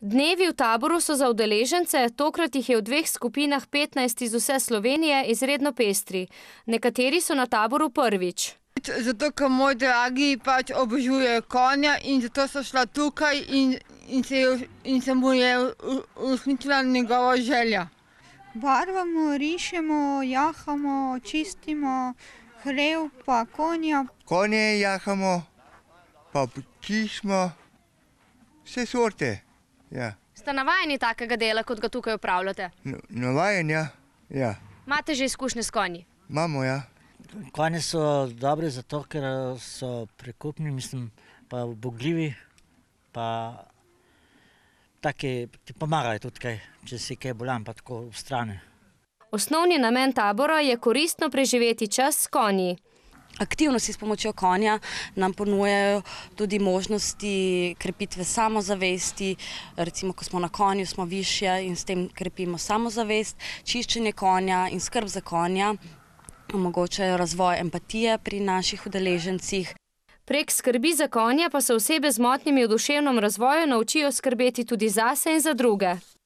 Dnevi v taboru so za udeležence, tokrat jih je v dveh skupinah 15 iz vse Slovenije, izredno pestri. Nekateri so na taboru prvič. Zato, ker moj dragi pač obožuje konja in zato so šla tukaj in, in, se, in se mu je usničila njegova želja. Barvamo, rišemo, jahamo, čistimo, hlev pa konja. Konje jahamo, pa čišmo, vse sorte. Ja. Ste navajeni takega dela, kot ga tukaj upravljate? No, navajeni, ja. ja. Imate že izkušnje s konji? Imamo, ja. Konji so dobri zato, ker so prekupni, mislim, pa bogljivi, pa taki, ti pomagajo tudi, kaj, če si kaj bolan, pa tako v strani. Osnovni namen tabora je koristno preživeti čas s konji aktivnosti s pomočjo konja nam ponujajo tudi možnosti krepitve samozavesti, recimo, ko smo na konju, smo višje in s tem krepimo samozavest, čiščenje konja in skrb za konja omogočajo razvoj empatije pri naših udeležencih. Prek skrbi za konja pa se osebe z motnjami v duševnom razvoju naučijo skrbeti tudi zase in za druge.